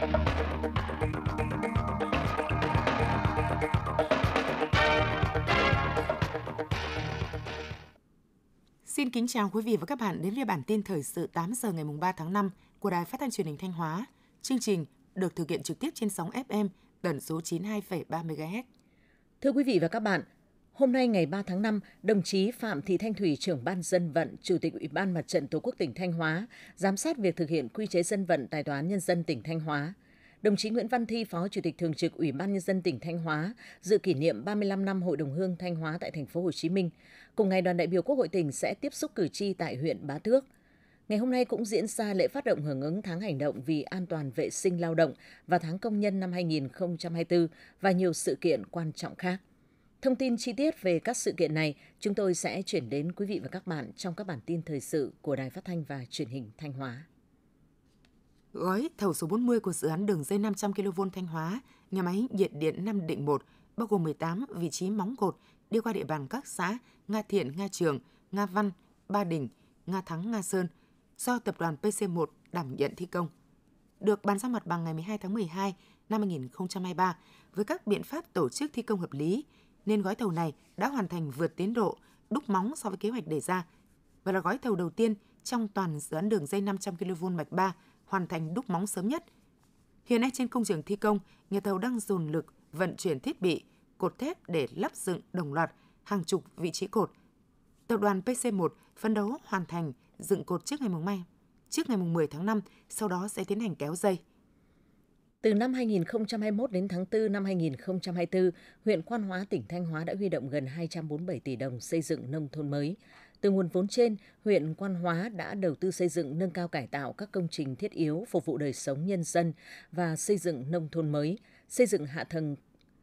Xin kính chào quý vị và các bạn đến với bản tin thời sự 8 giờ ngày mùng 3 tháng 5 của Đài Phát thanh Truyền hình Thanh Hóa. Chương trình được thực hiện trực tiếp trên sóng FM tần số 92,3 MHz. Thưa quý vị và các bạn, Hôm nay ngày 3 tháng 5, đồng chí Phạm Thị Thanh Thủy, trưởng ban dân vận, Chủ tịch Ủy ban Mặt trận Tổ quốc tỉnh Thanh Hóa, giám sát việc thực hiện quy chế dân vận tại Tòa Nhân dân tỉnh Thanh Hóa. Đồng chí Nguyễn Văn Thi, Phó Chủ tịch Thường trực Ủy ban Nhân dân tỉnh Thanh Hóa, dự kỷ niệm 35 năm Hội đồng Hương Thanh Hóa tại thành phố Hồ Chí Minh. Cùng ngày đoàn đại biểu Quốc hội tỉnh sẽ tiếp xúc cử tri tại huyện Bá Thước. Ngày hôm nay cũng diễn ra lễ phát động hưởng ứng tháng hành động vì an toàn vệ sinh lao động và tháng công nhân năm 2024 và nhiều sự kiện quan trọng khác. Thông tin chi tiết về các sự kiện này chúng tôi sẽ chuyển đến quý vị và các bạn trong các bản tin thời sự của Đài Phát thanh và Truyền hình Thanh Hóa. Gói thầu số 40 của dự án đường dây 500 kV Thanh Hóa, nhà máy nhiệt điện Nam Định 1 bao gồm 18 vị trí móng cột đi qua địa bàn các xã Nga Thiện, Nga Trường, Nga Văn, Ba Đình, Nga Thắng, Nga Sơn do tập đoàn PC1 đảm nhận thi công. Được bàn giao mặt bằng ngày 12 tháng 12 năm 2023 với các biện pháp tổ chức thi công hợp lý, nên gói thầu này đã hoàn thành vượt tiến độ, đúc móng so với kế hoạch đề ra và là gói thầu đầu tiên trong toàn dự án đường dây 500 kV mạch 3 hoàn thành đúc móng sớm nhất. Hiện nay trên công trường thi công, nhà thầu đang dồn lực vận chuyển thiết bị, cột thép để lắp dựng đồng loạt hàng chục vị trí cột. Tập đoàn PC1 phấn đấu hoàn thành dựng cột trước ngày mùng mai, trước ngày mùng 10 tháng 5, sau đó sẽ tiến hành kéo dây. Từ năm 2021 đến tháng 4 năm 2024, huyện Quan Hóa, tỉnh Thanh Hóa đã huy động gần 247 tỷ đồng xây dựng nông thôn mới. Từ nguồn vốn trên, huyện Quan Hóa đã đầu tư xây dựng nâng cao cải tạo các công trình thiết yếu phục vụ đời sống nhân dân và xây dựng nông thôn mới, xây dựng hạ tầng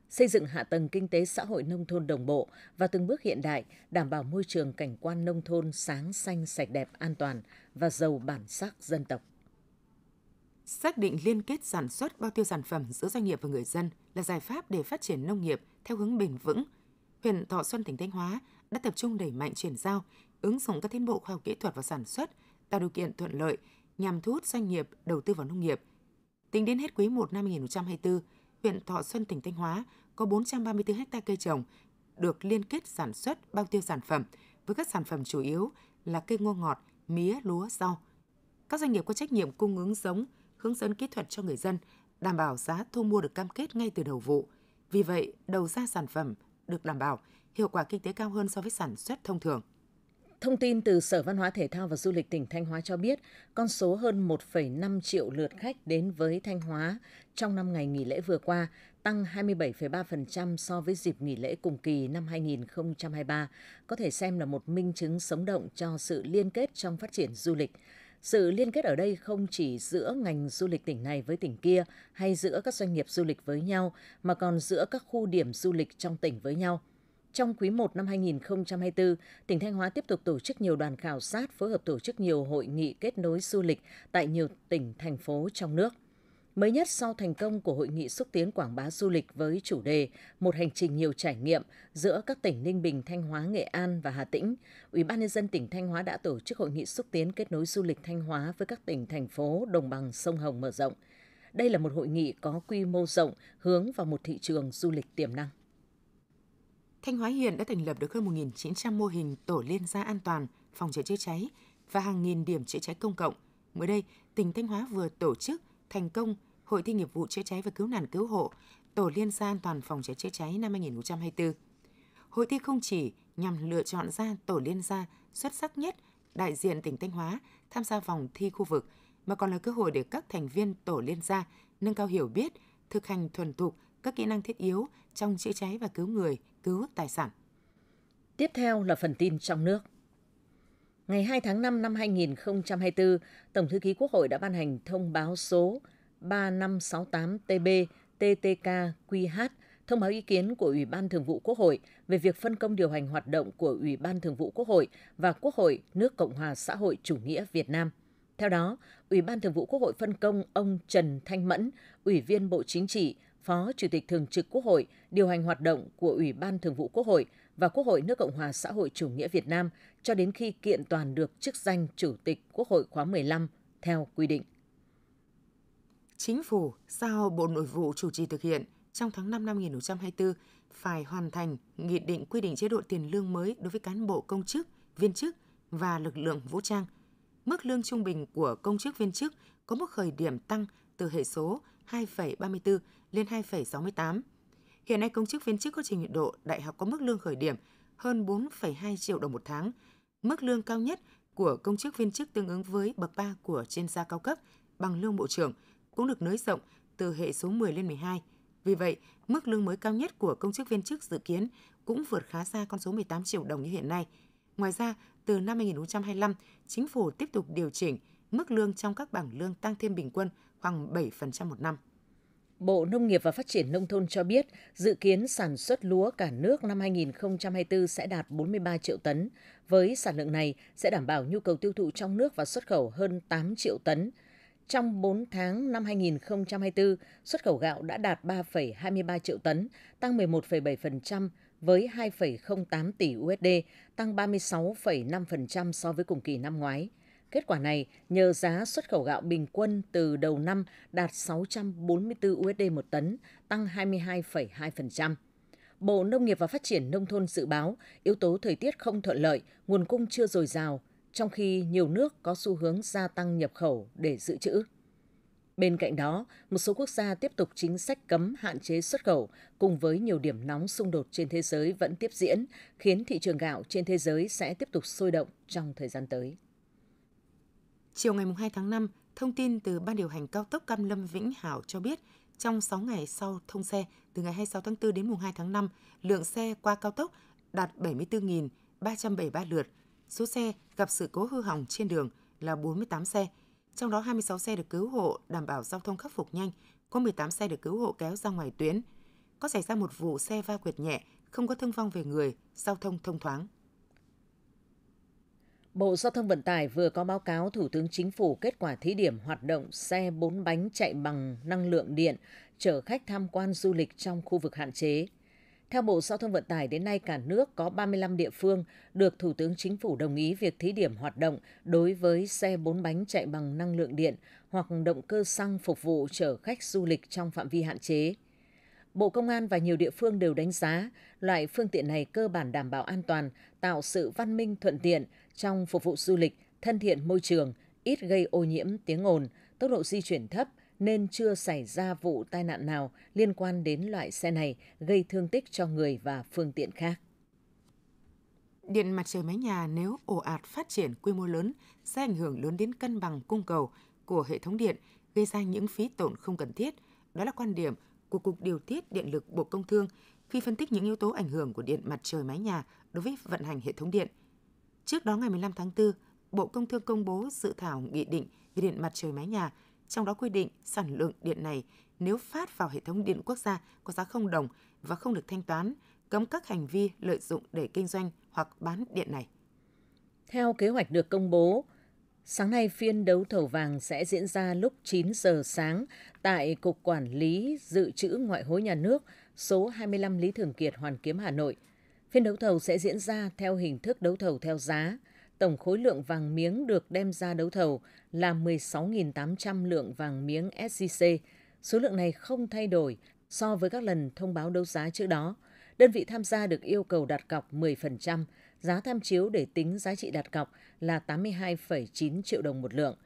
xây dựng hạ tầng kinh tế xã hội nông thôn đồng bộ và từng bước hiện đại, đảm bảo môi trường cảnh quan nông thôn sáng xanh sạch đẹp an toàn và giàu bản sắc dân tộc. Xác định liên kết sản xuất bao tiêu sản phẩm giữa doanh nghiệp và người dân là giải pháp để phát triển nông nghiệp theo hướng bền vững. Huyện Thọ Xuân tỉnh Thanh Hóa đã tập trung đẩy mạnh chuyển giao, ứng dụng các tiến bộ khoa học kỹ thuật vào sản xuất, tạo điều kiện thuận lợi nhằm thu hút doanh nghiệp đầu tư vào nông nghiệp. Tính đến hết quý 1 năm 2024, huyện Thọ Xuân tỉnh Thanh Hóa có 434 ha cây trồng được liên kết sản xuất bao tiêu sản phẩm với các sản phẩm chủ yếu là cây ngô ngọt, mía, lúa, rau. Các doanh nghiệp có trách nhiệm cung ứng giống, hướng dẫn kỹ thuật cho người dân, đảm bảo giá thu mua được cam kết ngay từ đầu vụ. Vì vậy, đầu ra sản phẩm được đảm bảo, hiệu quả kinh tế cao hơn so với sản xuất thông thường. Thông tin từ Sở Văn hóa Thể thao và Du lịch tỉnh Thanh Hóa cho biết, con số hơn 1,5 triệu lượt khách đến với Thanh Hóa trong năm ngày nghỉ lễ vừa qua, tăng 27,3% so với dịp nghỉ lễ cùng kỳ năm 2023, có thể xem là một minh chứng sống động cho sự liên kết trong phát triển du lịch. Sự liên kết ở đây không chỉ giữa ngành du lịch tỉnh này với tỉnh kia hay giữa các doanh nghiệp du lịch với nhau mà còn giữa các khu điểm du lịch trong tỉnh với nhau. Trong quý 1 năm 2024, tỉnh Thanh Hóa tiếp tục tổ chức nhiều đoàn khảo sát phối hợp tổ chức nhiều hội nghị kết nối du lịch tại nhiều tỉnh thành phố trong nước mới nhất sau thành công của hội nghị xúc tiến quảng bá du lịch với chủ đề Một hành trình nhiều trải nghiệm giữa các tỉnh Ninh Bình, Thanh Hóa, Nghệ An và Hà Tĩnh, Ủy ban nhân dân tỉnh Thanh Hóa đã tổ chức hội nghị xúc tiến kết nối du lịch Thanh Hóa với các tỉnh thành phố đồng bằng sông Hồng mở rộng. Đây là một hội nghị có quy mô rộng hướng vào một thị trường du lịch tiềm năng. Thanh Hóa hiện đã thành lập được hơn 1.900 mô hình tổ liên gia an toàn, phòng cháy chữa cháy và hàng nghìn điểm chữa cháy công cộng. Mới đây, tỉnh Thanh Hóa vừa tổ chức thành công Hội thi nghiệp vụ chữa cháy và cứu nạn cứu hộ, Tổ liên gia an toàn phòng cháy chữa cháy năm 2024. Hội thi không chỉ nhằm lựa chọn ra tổ liên gia xuất sắc nhất đại diện tỉnh Thanh Hóa tham gia vòng thi khu vực mà còn là cơ hội để các thành viên tổ liên gia nâng cao hiểu biết, thực hành thuần thục các kỹ năng thiết yếu trong chữa cháy và cứu người, cứu tài sản. Tiếp theo là phần tin trong nước ngày 2 tháng 5 năm 2024, Tổng thư ký Quốc hội đã ban hành thông báo số 3568TB TTKQH thông báo ý kiến của Ủy ban Thường vụ Quốc hội về việc phân công điều hành hoạt động của Ủy ban Thường vụ Quốc hội và Quốc hội nước Cộng hòa xã hội chủ nghĩa Việt Nam. Theo đó, Ủy ban Thường vụ Quốc hội phân công ông Trần Thanh Mẫn, Ủy viên Bộ Chính trị, Phó Chủ tịch Thường trực Quốc hội, điều hành hoạt động của Ủy ban Thường vụ Quốc hội và Quốc hội nước Cộng hòa xã hội chủ nghĩa Việt Nam cho đến khi kiện toàn được chức danh Chủ tịch Quốc hội khóa 15 theo quy định. Chính phủ giao Bộ Nội vụ chủ trì thực hiện trong tháng 5 năm 2024 phải hoàn thành nghị định quy định chế độ tiền lương mới đối với cán bộ công chức, viên chức và lực lượng vũ trang. Mức lương trung bình của công chức viên chức có mức khởi điểm tăng từ hệ số 2,34 lên 2,68 Hiện nay công chức viên chức có trình độ đại học có mức lương khởi điểm hơn 4,2 triệu đồng một tháng. Mức lương cao nhất của công chức viên chức tương ứng với bậc 3 của chuyên gia cao cấp bằng lương bộ trưởng cũng được nới rộng từ hệ số 10 lên 12. Vì vậy, mức lương mới cao nhất của công chức viên chức dự kiến cũng vượt khá xa con số 18 triệu đồng như hiện nay. Ngoài ra, từ năm 2025, chính phủ tiếp tục điều chỉnh mức lương trong các bảng lương tăng thêm bình quân khoảng 7% một năm. Bộ Nông nghiệp và Phát triển Nông thôn cho biết dự kiến sản xuất lúa cả nước năm 2024 sẽ đạt 43 triệu tấn. Với sản lượng này sẽ đảm bảo nhu cầu tiêu thụ trong nước và xuất khẩu hơn 8 triệu tấn. Trong 4 tháng năm 2024, xuất khẩu gạo đã đạt 3,23 triệu tấn, tăng 11,7% với 2,08 tỷ USD, tăng 36,5% so với cùng kỳ năm ngoái. Kết quả này nhờ giá xuất khẩu gạo bình quân từ đầu năm đạt 644 USD một tấn, tăng 22,2%. Bộ Nông nghiệp và Phát triển Nông thôn dự báo yếu tố thời tiết không thuận lợi, nguồn cung chưa dồi dào, trong khi nhiều nước có xu hướng gia tăng nhập khẩu để dự trữ. Bên cạnh đó, một số quốc gia tiếp tục chính sách cấm hạn chế xuất khẩu, cùng với nhiều điểm nóng xung đột trên thế giới vẫn tiếp diễn, khiến thị trường gạo trên thế giới sẽ tiếp tục sôi động trong thời gian tới. Chiều ngày 2 tháng 5, thông tin từ Ban điều hành cao tốc Cam Lâm Vĩnh Hảo cho biết, trong 6 ngày sau thông xe, từ ngày 26 tháng 4 đến mùng 2 tháng 5, lượng xe qua cao tốc đạt 74.373 lượt. Số xe gặp sự cố hư hỏng trên đường là 48 xe, trong đó 26 xe được cứu hộ đảm bảo giao thông khắc phục nhanh, có 18 xe được cứu hộ kéo ra ngoài tuyến. Có xảy ra một vụ xe va quyệt nhẹ, không có thương vong về người, giao thông thông thoáng. Bộ Giao thông Vận tải vừa có báo cáo Thủ tướng Chính phủ kết quả thí điểm hoạt động xe bốn bánh chạy bằng năng lượng điện, chở khách tham quan du lịch trong khu vực hạn chế. Theo Bộ Giao thông Vận tải, đến nay cả nước có 35 địa phương được Thủ tướng Chính phủ đồng ý việc thí điểm hoạt động đối với xe bốn bánh chạy bằng năng lượng điện hoặc động cơ xăng phục vụ chở khách du lịch trong phạm vi hạn chế. Bộ Công an và nhiều địa phương đều đánh giá loại phương tiện này cơ bản đảm bảo an toàn, tạo sự văn minh thuận tiện trong phục vụ du lịch, thân thiện môi trường, ít gây ô nhiễm tiếng ồn, tốc độ di chuyển thấp nên chưa xảy ra vụ tai nạn nào liên quan đến loại xe này gây thương tích cho người và phương tiện khác. Điện mặt trời mái nhà nếu ồ ạt phát triển quy mô lớn sẽ ảnh hưởng lớn đến cân bằng cung cầu của hệ thống điện, gây ra những phí tổn không cần thiết. Đó là quan điểm của Cục Điều tiết Điện lực Bộ Công Thương khi phân tích những yếu tố ảnh hưởng của điện mặt trời mái nhà đối với vận hành hệ thống điện. Trước đó ngày 15 tháng 4, Bộ Công Thương công bố dự thảo nghị định về điện mặt trời mái nhà, trong đó quy định sản lượng điện này nếu phát vào hệ thống điện quốc gia có giá không đồng và không được thanh toán, cấm các hành vi lợi dụng để kinh doanh hoặc bán điện này. Theo kế hoạch được công bố, Sáng nay phiên đấu thầu vàng sẽ diễn ra lúc 9 giờ sáng tại Cục Quản lý Dự trữ Ngoại hối Nhà nước số 25 Lý Thường Kiệt, Hoàn Kiếm, Hà Nội. Phiên đấu thầu sẽ diễn ra theo hình thức đấu thầu theo giá. Tổng khối lượng vàng miếng được đem ra đấu thầu là 16.800 lượng vàng miếng SJC. Số lượng này không thay đổi so với các lần thông báo đấu giá trước đó. Đơn vị tham gia được yêu cầu đặt cọc 10%, giá tham chiếu để tính giá trị đặt cọc là 82,9 triệu đồng một lượng.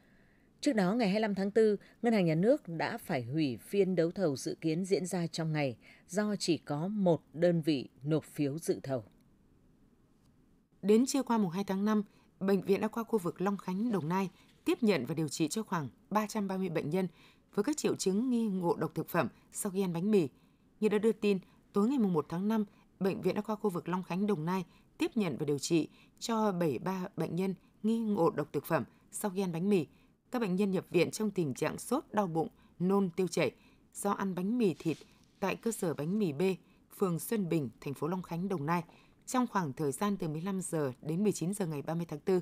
Trước đó, ngày 25 tháng 4, Ngân hàng Nhà nước đã phải hủy phiên đấu thầu dự kiến diễn ra trong ngày do chỉ có một đơn vị nộp phiếu dự thầu. Đến chiều qua mùng 2 tháng 5, Bệnh viện Đa khoa khu vực Long Khánh, Đồng Nai tiếp nhận và điều trị cho khoảng 330 bệnh nhân với các triệu chứng nghi ngộ độc thực phẩm sau khi ăn bánh mì. Như đã đưa tin, tối ngày 1 tháng 5, Bệnh viện Đa khoa khu vực Long Khánh, Đồng Nai tiếp nhận và điều trị cho 73 bệnh nhân nghi ngộ độc thực phẩm sau khi ăn bánh mì. Các bệnh nhân nhập viện trong tình trạng sốt, đau bụng, nôn tiêu chảy do ăn bánh mì thịt tại cơ sở bánh mì B, phường Xuân Bình, thành phố Long Khánh, Đồng Nai trong khoảng thời gian từ 15 giờ đến 19 giờ ngày 30 tháng 4.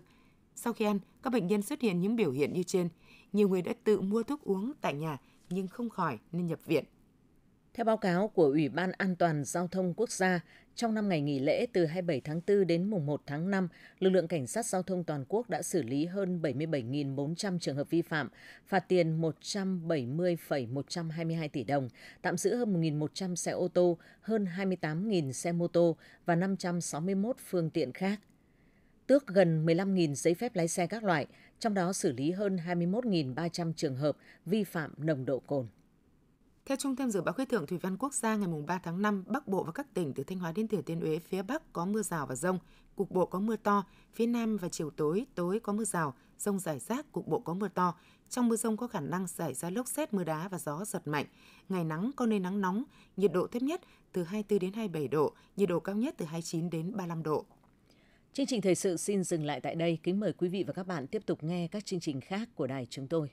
Sau khi ăn, các bệnh nhân xuất hiện những biểu hiện như trên. Nhiều người đã tự mua thuốc uống tại nhà nhưng không khỏi nên nhập viện. Theo báo cáo của Ủy ban An toàn Giao thông Quốc gia, trong năm ngày nghỉ lễ từ 27 tháng 4 đến mùng 1 tháng 5, lực lượng cảnh sát giao thông toàn quốc đã xử lý hơn 77.400 trường hợp vi phạm, phạt tiền 170,122 tỷ đồng, tạm giữ hơn 1.100 xe ô tô, hơn 28.000 xe mô tô và 561 phương tiện khác tước gần 15.000 giấy phép lái xe các loại, trong đó xử lý hơn 21.300 trường hợp vi phạm nồng độ cồn. Theo Trung tâm Dự báo Khí tượng Thủy văn Quốc gia ngày 3 tháng 5, Bắc Bộ và các tỉnh từ Thanh Hóa đến Thừa Thiên Huế phía Bắc có mưa rào và rông, cục bộ có mưa to, phía Nam và chiều tối, tối có mưa rào, rông rải rác, cục bộ có mưa to. Trong mưa rông có khả năng xảy ra lốc xét, mưa đá và gió giật mạnh. Ngày nắng có nơi nắng nóng, nhiệt độ thấp nhất từ 24 đến 27 độ, nhiệt độ cao nhất từ 29 đến 35 độ. Chương trình thời sự xin dừng lại tại đây. Kính mời quý vị và các bạn tiếp tục nghe các chương trình khác của đài chúng tôi.